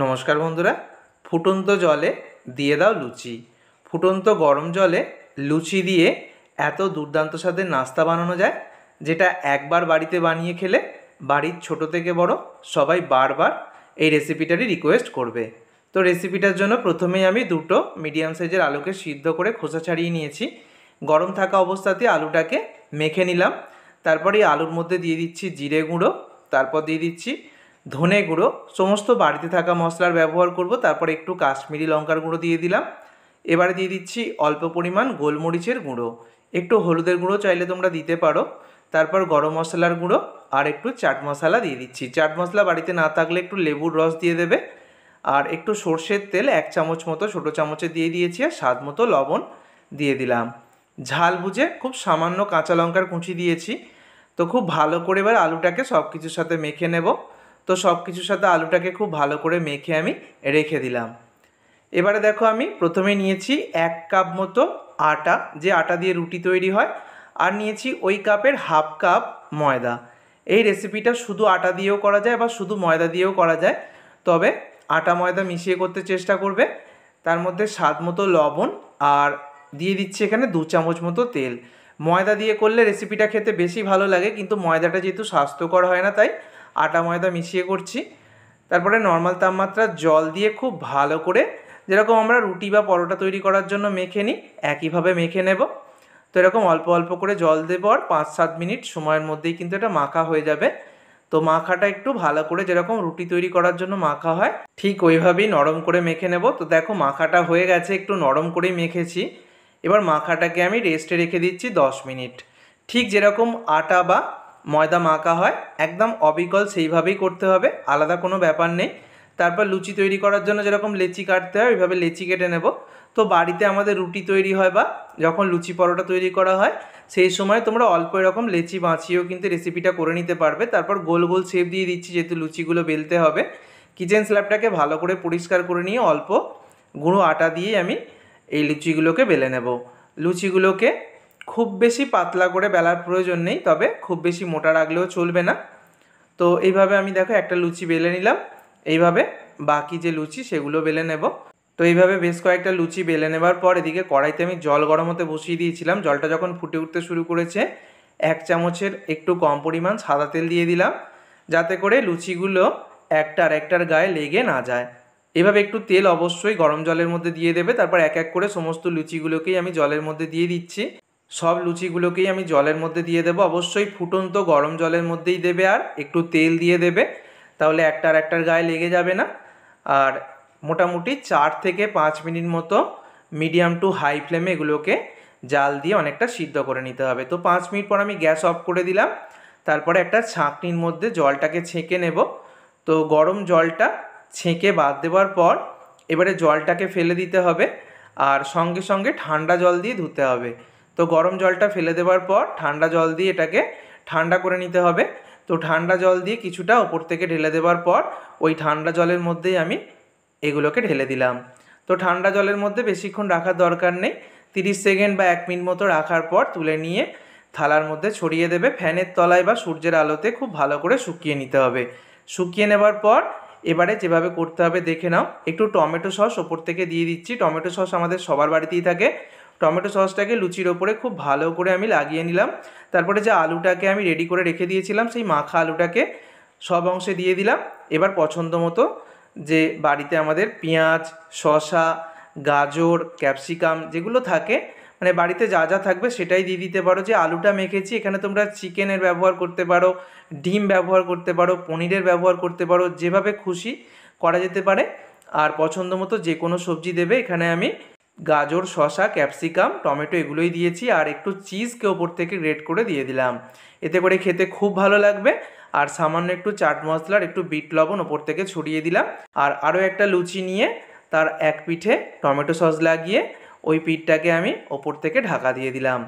নমস্কার বন্ধুরা ফুটন্ত জলে দিয়ে দাও লুচি ফুটন্ত গরম জলে লুচি দিয়ে এত দুর্দান্ত স্বাদের নাস্তা বানানো যায় যেটা একবার বাড়িতে বানিয়ে খেলে বাড়ির ছোট থেকে বড় সবাই বারবার এই রেসিপিটারই রিকোয়েস্ট করবে তো রেসিপিটার জন্য প্রথমেই আমি দুটো মিডিয়াম সাইজের আলুকে সিদ্ধ করে খোসা ছাড়িয়ে নিয়েছি গরম থাকা অবস্থাতে আলুটাকে মেখে নিলাম তারপরে আলুর মধ্যে দিয়ে দিচ্ছি জিরে গুঁড়ো তারপর দিয়ে দিচ্ছি ধনে গুঁড়ো সমস্ত বাড়িতে থাকা মশলার ব্যবহার করব তারপর একটু কাশ্মীরি লঙ্কার গুঁড়ো দিয়ে দিলাম এবারে দিয়ে দিচ্ছি অল্প পরিমাণ গোলমরিচের গুঁড়ো একটু হলুদের গুঁড়ো চাইলে তোমরা দিতে পারো তারপর গরম মশলার গুঁড়ো আর একটু চাট মশলা দিয়ে দিচ্ছি চাট মশলা বাড়িতে না থাকলে একটু লেবুর রস দিয়ে দেবে আর একটু সর্ষের তেল এক চামচ মতো ছোটো চামচে দিয়ে দিয়েছি আর স্বাদ মতো লবণ দিয়ে দিলাম ঝাল বুঝে খুব সামান্য কাঁচা লঙ্কার কুঁচি দিয়েছি তো খুব ভালো করে এবার আলুটাকে সব কিছুর সাথে মেখে নেবো তো সব কিছুর সাথে আলুটাকে খুব ভালো করে মেখে আমি রেখে দিলাম এবারে দেখো আমি প্রথমে নিয়েছি এক কাপ মতো আটা যে আটা দিয়ে রুটি তৈরি হয় আর নিয়েছি ওই কাপের হাফ কাপ ময়দা এই রেসিপিটা শুধু আটা দিয়েও করা যায় বা শুধু ময়দা দিয়েও করা যায় তবে আটা ময়দা মিশিয়ে করতে চেষ্টা করবে তার মধ্যে স্বাদ মতো লবণ আর দিয়ে দিচ্ছি এখানে দু চামচ মতো তেল ময়দা দিয়ে করলে রেসিপিটা খেতে বেশি ভালো লাগে কিন্তু ময়দাটা যেহেতু স্বাস্থ্যকর হয় না তাই আটা ময়দা মিশিয়ে করছি তারপরে নর্মাল তাপমাত্রা জল দিয়ে খুব ভালো করে যেরকম আমরা রুটি বা পরোটা তৈরি করার জন্য মেখে নিই একইভাবে মেখে নেব তো এরকম অল্প অল্প করে জল দেবো আর পাঁচ সাত মিনিট সময়ের মধ্যেই কিন্তু এটা মাখা হয়ে যাবে তো মাখাটা একটু ভালো করে যেরকম রুটি তৈরি করার জন্য মাখা হয় ঠিক ওইভাবেই নরম করে মেখে নেব তো দেখো মাখাটা হয়ে গেছে একটু নরম করেই মেখেছি এবার মাখাটাকে আমি রেস্টে রেখে দিচ্ছি দশ মিনিট ঠিক যেরকম আটা বা ময়দা মাখা হয় একদম অবিকল সেইভাবেই করতে হবে আলাদা কোনো ব্যাপার নেই তারপর লুচি তৈরি করার জন্য যেরকম লেচি কাটতে হয় ওইভাবে লেচি কেটে নেব তো বাড়িতে আমাদের রুটি তৈরি হয় বা যখন লুচি পরোটা তৈরি করা হয় সেই সময় তোমরা অল্প এরকম লেচি বাঁচিয়েও কিন্তু রেসিপিটা করে নিতে পারবে তারপর গোল গোল শেপ দিয়ে দিচ্ছি যেহেতু লুচিগুলো বেলতে হবে কিচেন স্ল্যাবটাকে ভালো করে পরিষ্কার করে নিয়ে অল্প গুঁড়ো আটা দিয়ে আমি এই লুচিগুলোকে বেলে নেব লুচিগুলোকে খুব বেশি পাতলা করে বেলার প্রয়োজন নেই তবে খুব বেশি মোটা রাখলেও চলবে না তো এইভাবে আমি দেখো একটা লুচি বেলে নিলাম এইভাবে বাকি যে লুচি সেগুলো বেলে নেব তো এইভাবে বেশ কয়েকটা লুচি বেলে নেবার পর এদিকে কড়াইতে আমি জল গরম হতে বসিয়ে দিয়েছিলাম জলটা যখন ফুটে উঠতে শুরু করেছে এক চামচের একটু কম পরিমাণ সাদা তেল দিয়ে দিলাম যাতে করে লুচিগুলো একটা একটার গায়ে লেগে না যায় এভাবে একটু তেল অবশ্যই গরম জলের মধ্যে দিয়ে দেবে তারপর এক এক করে সমস্ত লুচিগুলোকেই আমি জলের মধ্যে দিয়ে দিচ্ছি সব লুচিগুলোকেই আমি জলের মধ্যে দিয়ে দেবো অবশ্যই ফুটন্ত গরম জলের মধ্যেই দেবে আর একটু তেল দিয়ে দেবে তাহলে একটার একটার গায়ে লেগে যাবে না আর মোটামুটি চার থেকে পাঁচ মিনিট মতো মিডিয়াম টু হাই ফ্লেমে এগুলোকে জাল দিয়ে অনেকটা সিদ্ধ করে নিতে হবে তো পাঁচ মিনিট পর আমি গ্যাস অফ করে দিলাম তারপরে একটা ছাঁকনির মধ্যে জলটাকে ছেঁকে নেব তো গরম জলটা ছেঁকে বাদ দেওয়ার পর এবারে জলটাকে ফেলে দিতে হবে আর সঙ্গে সঙ্গে ঠান্ডা জল দিয়ে ধুতে হবে তো গরম জলটা ফেলে দেওয়ার পর ঠান্ডা জল দিয়ে এটাকে ঠান্ডা করে নিতে হবে তো ঠান্ডা জল দিয়ে কিছুটা ওপর থেকে ঢেলে দেওয়ার পর ওই ঠান্ডা জলের মধ্যেই আমি এগুলোকে ঢেলে দিলাম তো ঠান্ডা জলের মধ্যে বেশিক্ষণ রাখার দরকার নেই তিরিশ সেকেন্ড বা এক মিনিট মতো রাখার পর তুলে নিয়ে থালার মধ্যে ছড়িয়ে দেবে ফ্যানের তলায় বা সূর্যের আলোতে খুব ভালো করে শুকিয়ে নিতে হবে শুকিয়ে নেবার পর এবারে যেভাবে করতে হবে দেখে নাও একটু টমেটো সস ওপর থেকে দিয়ে দিচ্ছি টমেটো সস আমাদের সবার বাড়িতেই থাকে টমেটো সসটাকে লুচির ওপরে খুব ভালো করে আমি লাগিয়ে নিলাম তারপরে যে আলুটাকে আমি রেডি করে রেখে দিয়েছিলাম সেই মাখা আলুটাকে সব অংশে দিয়ে দিলাম এবার পছন্দ মতো যে বাড়িতে আমাদের পেঁয়াজ শশা গাজর ক্যাপসিকাম যেগুলো থাকে মানে বাড়িতে যা যা থাকবে সেটাই দিয়ে দিতে পারো যে আলুটা মেখেছি এখানে তোমরা চিকেনের ব্যবহার করতে পারো ডিম ব্যবহার করতে পারো পনিরের ব্যবহার করতে পারো যেভাবে খুশি করা যেতে পারে আর পছন্দ মতো যে কোনো সবজি দেবে এখানে আমি গাজর শশা ক্যাপসিকাম টমেটো এগুলোই দিয়েছি আর একটু চিজকে ওপর থেকে গ্রেট করে দিয়ে দিলাম এতে করে খেতে খুব ভালো লাগবে আর সামান্য একটু চাট মশলার একটু বিট লবণ ওপর থেকে ছড়িয়ে দিলাম আর আরও একটা লুচি নিয়ে তার এক পিঠে টমেটো সস লাগিয়ে ওই পিঠটাকে আমি ওপর থেকে ঢাকা দিয়ে দিলাম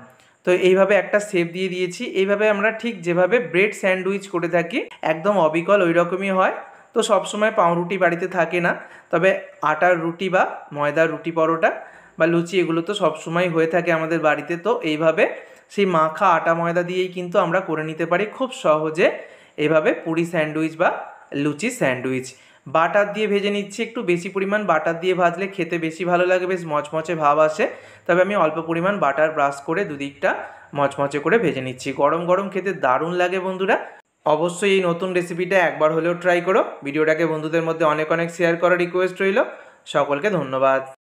তো এইভাবে একটা সেপ দিয়ে দিয়েছি এইভাবে আমরা ঠিক যেভাবে ব্রেড স্যান্ডউইচ করে থাকি একদম অবিকল ওই রকমই হয় তো সবসময় পাউরুটি বাড়িতে থাকে না তবে আটার রুটি বা ময়দার রুটি পরোটা বা লুচি এগুলো তো সবসময় হয়ে থাকে আমাদের বাড়িতে তো এইভাবে সেই মাখা আটা ময়দা দিয়েই কিন্তু আমরা করে নিতে পারি খুব সহজে এভাবে পুরি স্যান্ডউইচ বা লুচি স্যান্ডউইচ বাটার দিয়ে ভেজে নিচ্ছি একটু বেশি পরিমাণ বাটার দিয়ে ভাজলে খেতে বেশি ভালো লাগে বেশ মচমচে ভাব আসে তবে আমি অল্প পরিমাণ বাটার ব্রাশ করে দুদিকটা মচমচে করে ভেজে নিচ্ছি গরম গরম খেতে দারুণ লাগে বন্ধুরা অবশ্যই এই নতুন রেসিপিটা একবার হলেও ট্রাই করো ভিডিওটাকে বন্ধুদের মধ্যে অনেক অনেক শেয়ার করার রিকোয়েস্ট রইল সকলকে ধন্যবাদ